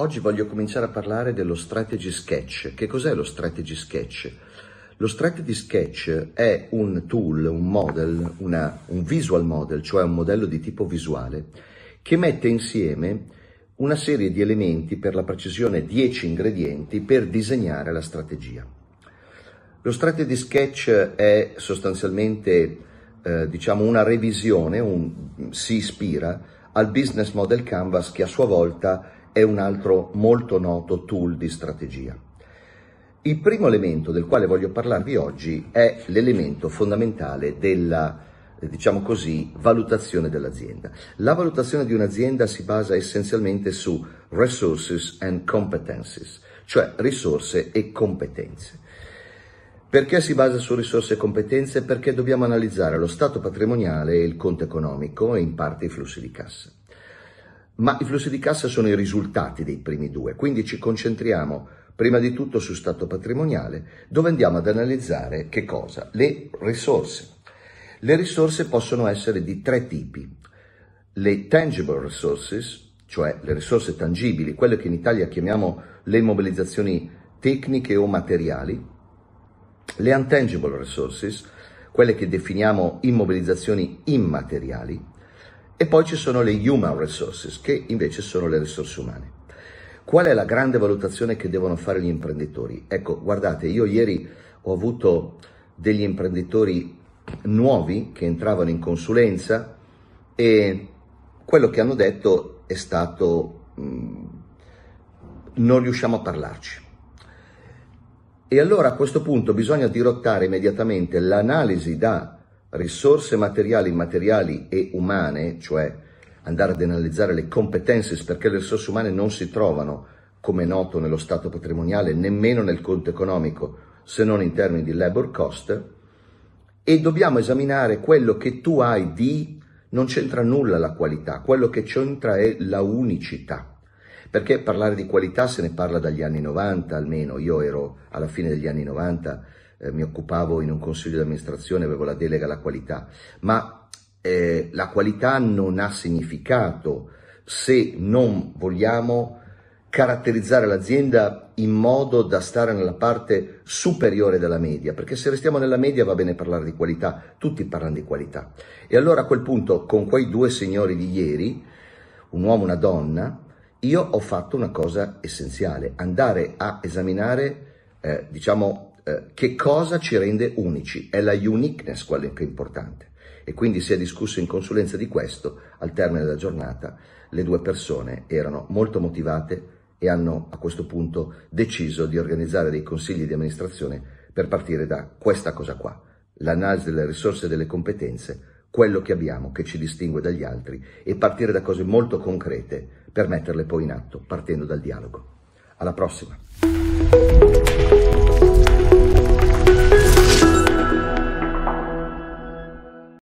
Oggi voglio cominciare a parlare dello strategy sketch. Che cos'è lo strategy sketch? Lo strategy sketch è un tool, un model, una, un visual model, cioè un modello di tipo visuale, che mette insieme una serie di elementi, per la precisione 10 ingredienti, per disegnare la strategia. Lo strategy sketch è sostanzialmente eh, diciamo una revisione, un, si ispira al business model canvas che a sua volta è un altro molto noto tool di strategia. Il primo elemento del quale voglio parlarvi oggi è l'elemento fondamentale della diciamo così, valutazione dell'azienda. La valutazione di un'azienda si basa essenzialmente su resources and competences, cioè risorse e competenze. Perché si basa su risorse e competenze? Perché dobbiamo analizzare lo stato patrimoniale il conto economico e in parte i flussi di cassa ma i flussi di cassa sono i risultati dei primi due, quindi ci concentriamo prima di tutto su stato patrimoniale, dove andiamo ad analizzare che cosa? Le risorse. Le risorse possono essere di tre tipi. Le tangible resources, cioè le risorse tangibili, quelle che in Italia chiamiamo le immobilizzazioni tecniche o materiali, le untangible resources, quelle che definiamo immobilizzazioni immateriali, e poi ci sono le human resources, che invece sono le risorse umane. Qual è la grande valutazione che devono fare gli imprenditori? Ecco, guardate, io ieri ho avuto degli imprenditori nuovi che entravano in consulenza e quello che hanno detto è stato mh, mm, non riusciamo a parlarci. E allora a questo punto bisogna dirottare immediatamente l'analisi da risorse materiali, immateriali e umane, cioè andare ad analizzare le competenze perché le risorse umane non si trovano, come noto, nello stato patrimoniale, nemmeno nel conto economico, se non in termini di labor cost, e dobbiamo esaminare quello che tu hai di... Non c'entra nulla la qualità, quello che c'entra è la unicità perché parlare di qualità se ne parla dagli anni 90 almeno, io ero alla fine degli anni 90 eh, mi occupavo in un consiglio di amministrazione, avevo la delega alla qualità, ma eh, la qualità non ha significato se non vogliamo caratterizzare l'azienda in modo da stare nella parte superiore della media, perché se restiamo nella media va bene parlare di qualità, tutti parlano di qualità. E allora a quel punto, con quei due signori di ieri, un uomo e una donna, io ho fatto una cosa essenziale, andare a esaminare, eh, diciamo, eh, che cosa ci rende unici, è la uniqueness quella che è importante. E quindi si è discusso in consulenza di questo, al termine della giornata le due persone erano molto motivate e hanno a questo punto deciso di organizzare dei consigli di amministrazione per partire da questa cosa qua, l'analisi delle risorse e delle competenze, quello che abbiamo che ci distingue dagli altri e partire da cose molto concrete per metterle poi in atto partendo dal dialogo. Alla prossima!